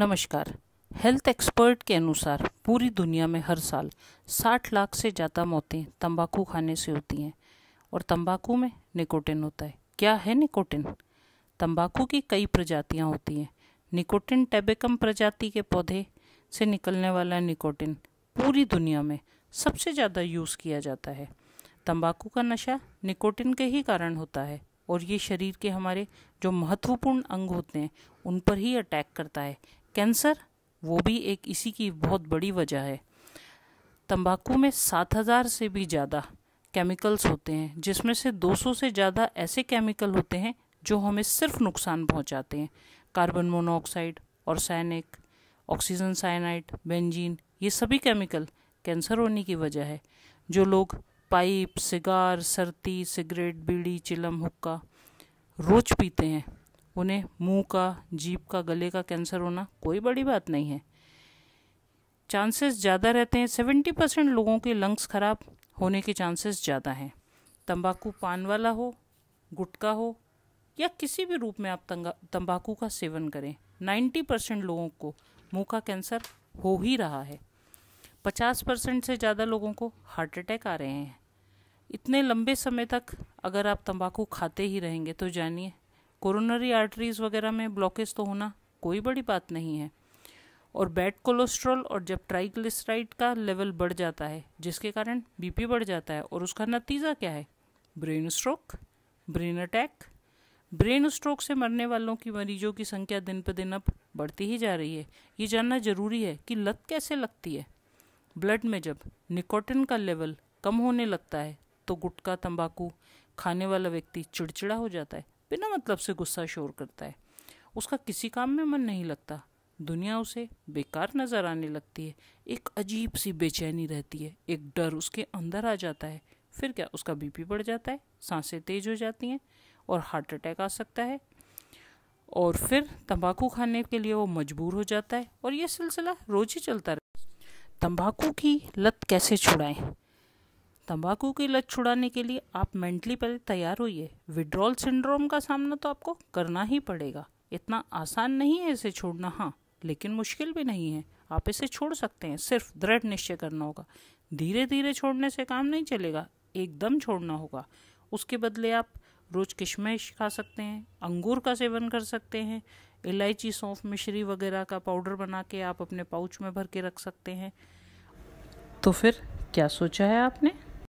नमस्कार health expert के अनुसार पूरी दुनिया में हर साल 60 लाख से ज़्यादा मौतें तंबाकू खाने से होती हैं और तंबाकू में निकोटिन होता है क्या है निकोटिन तंबाकू की कई प्रजातियां होती हैं निकोटिन टेबेकम प्रजाति के पौधे से निकलने वाला निकोटिन पूरी दुनिया में सबसे ज़्यादा यूज़ किया जाता है तंबाकू का नशा निकोटिन के ही कारण होता है और ये शरीर के हमारे जो महत्वपूर्ण अंग होते हैं उन पर ही अटैक करता है कैंसर वो भी एक इसी की बहुत बड़ी वजह है तंबाकू में 7000 से भी ज़्यादा केमिकल्स होते हैं जिसमें से 200 से ज़्यादा ऐसे केमिकल होते हैं जो हमें सिर्फ नुकसान पहुंचाते हैं कार्बन मोनोऑक्साइड और सैनिक ऑक्सीजन साइनाइड बेंजीन ये सभी केमिकल कैंसर होने की वजह है जो लोग पाइप सिगार सरती सिगरेट बीड़ी चिलम हुक्का रोज पीते हैं उन्हें मुंह का जीप का गले का कैंसर होना कोई बड़ी बात नहीं है चांसेस ज़्यादा रहते हैं सेवेंटी परसेंट लोगों के लंग्स ख़राब होने के चांसेस ज़्यादा हैं तंबाकू पान वाला हो गुटका हो या किसी भी रूप में आप तंबाकू का सेवन करें नाइन्टी परसेंट लोगों को मुंह का कैंसर हो ही रहा है पचास परसेंट से ज़्यादा लोगों को हार्ट अटैक आ रहे हैं इतने लंबे समय तक अगर आप तंबाकू खाते ही रहेंगे तो जानिए कोरोनरी आर्टरीज़ वगैरह में ब्लॉकेज तो होना कोई बड़ी बात नहीं है और बैड कोलेस्ट्रॉल और जब ट्राइग्लिसराइड का लेवल बढ़ जाता है जिसके कारण बीपी बढ़ जाता है और उसका नतीजा क्या है brain stroke brain attack brain stroke से मरने वालों की मरीजों की संख्या दिन पर दिन अब बढ़ती ही जा रही है ये जानना जरूरी है कि लत कैसे लगती है ब्लड में जब निकोटिन का लेवल कम होने लगता है तो गुटखा तंबाकू खाने वाला व्यक्ति चिड़चिड़ा हो जाता है बिना मतलब से गुस्सा शोर करता है उसका किसी काम में मन नहीं लगता दुनिया उसे बेकार नज़र आने लगती है एक अजीब सी बेचैनी रहती है एक डर उसके अंदर आ जाता है फिर क्या उसका बीपी बढ़ जाता है सांसें तेज हो जाती हैं और हार्ट अटैक आ सकता है और फिर तंबाकू खाने के लिए वो मजबूर हो जाता है और ये सिलसिला रोज ही चलता रहता है तंबाकू की लत कैसे छुड़ाएं तंबाकू की लत छुड़ाने के लिए आप मेंटली पहले तैयार होइए विड्रॉल सिंड्रोम का सामना तो आपको करना ही पड़ेगा इतना आसान नहीं है इसे छोड़ना हाँ लेकिन मुश्किल भी नहीं है आप इसे छोड़ सकते हैं सिर्फ दृढ़ निश्चय करना होगा धीरे धीरे छोड़ने से काम नहीं चलेगा एकदम छोड़ना होगा उसके बदले आप रोज किशमिश खा सकते हैं अंगूर का सेवन कर सकते हैं इलायची सौंफ मिश्री वगैरह का पाउडर बना के आप अपने पाउच में भर के रख सकते हैं तो फिर क्या सोचा है आपने